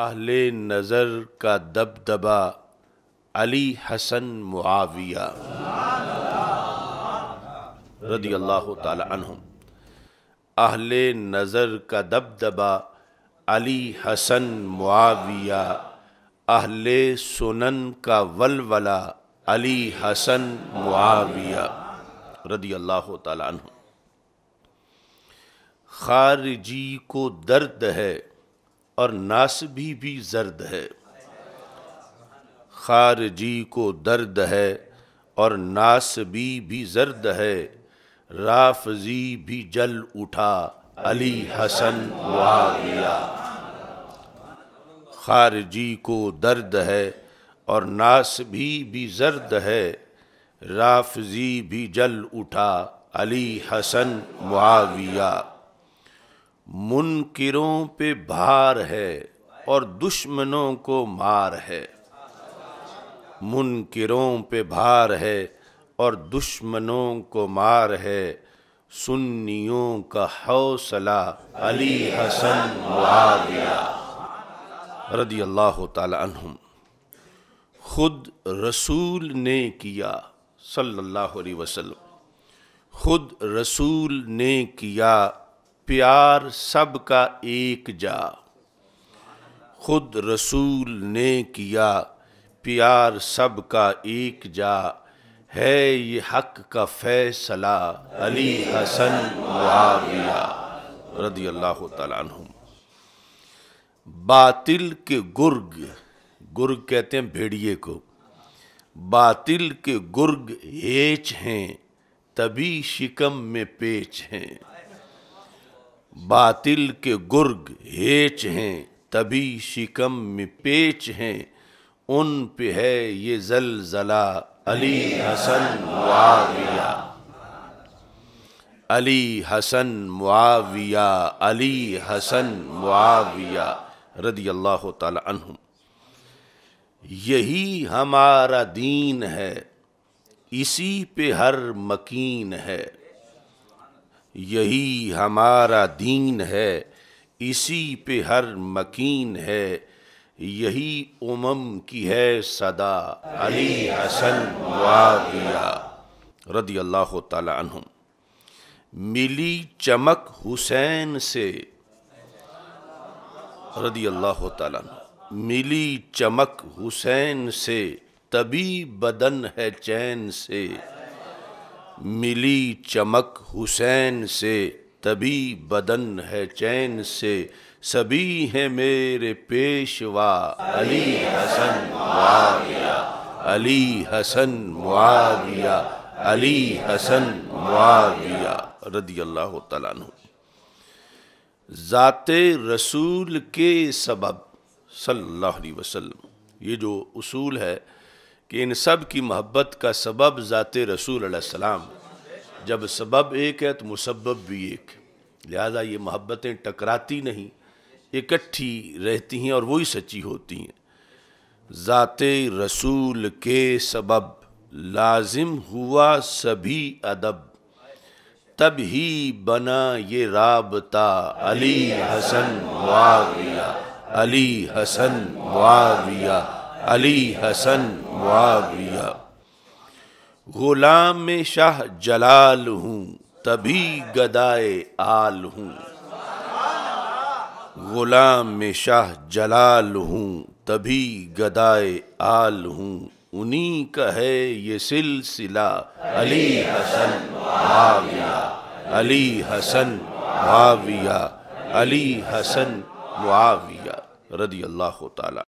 अहले नज़र का दबदबा अली हसन मुआविया रदी अल्लाह तुम अहले नज़र का दबदबा अली हसन मुआविया अहले सुनन का वलवला अली हसन मुआविया रदी अल्लाह तुम खारजी को दर्द है और नास भी जर्द है खारजी को दर्द है और नासबी भी जर्द है राफजी भी जल उठा अली हसन वाविया खारजी को दर्द है और नासबी भी जर्द है राफजी भी जल उठा अली हसन मुआविया मुनकिरों पे भार है और दुश्मनों को मार है मुनकिरों पे भार है और दुश्मनों को मार है सुन्नियों का हौसला अली हसन रदी अल्लाह तुम खुद रसूल ने किया सल्लल्लाहु अलैहि वसल्लम खुद रसूल ने किया प्यार सबका एक जा खुद रसूल ने किया प्यार सबका एक जा है ये हक का फैसला अली हसन मुआविया रदी अल्लाह तुम बातिल के गुर्ग गुर्ग कहते हैं भेड़िए को बातिल के गुर्ग हेच हैं तभी शिकम में पेच हैं बातिल के गुर्ग हेच हैं तभी शिकम में पेच हैं उन पे है ये जलजला अली हसन मुआविया अली हसन मुआविया अली हसन मुआविया रदी अल्लाह तहम यही हमारा दीन है इसी पे हर मकीन है यही हमारा दीन है इसी पे हर मकीन है यही उमम की है सदा अली हसन वाविया रदी अल्लाह तुम मिली चमक हुसैन से रदी अल्लाह तुम मिली चमक हुसैन से तभी बदन है चैन से मिली चमक हुसैन से तभी बदन है चैन से सभी हैं मेरे पेशवा अली हसन मुआविया अली हसन मुआविया अली हसन मुआविया रदी अल्लाह तला ज़ाते रसूल के सबब सल्लल्लाहु अलैहि वसल्लम ये जो उसूल है कि इन सब की मोहब्बत का सबब ज़ात रसूल सलाम जब सबब एक है तो मुसबब भी एक लिहाजा ये मोहब्बतें टकराती नहीं इकट्ठी रहती हैं और वही सच्ची होती हैं ज़ात रसूल के सबब लाजिम हुआ सभी अदब तब ही बना ये राबता अली हसन वाविया अली हसन वाविया अली हसन मुआविया गुलाम शाह जलाल हूँ तभी गदाए आल हूँ गुलाम शाह जलाल हूँ तभी गदाए आल हूँ उन्हीं का है ये सिलसिला अली हसन मुआविया अली हसन मुआविया अली हसन मुआविया रदी अल्लाह ताला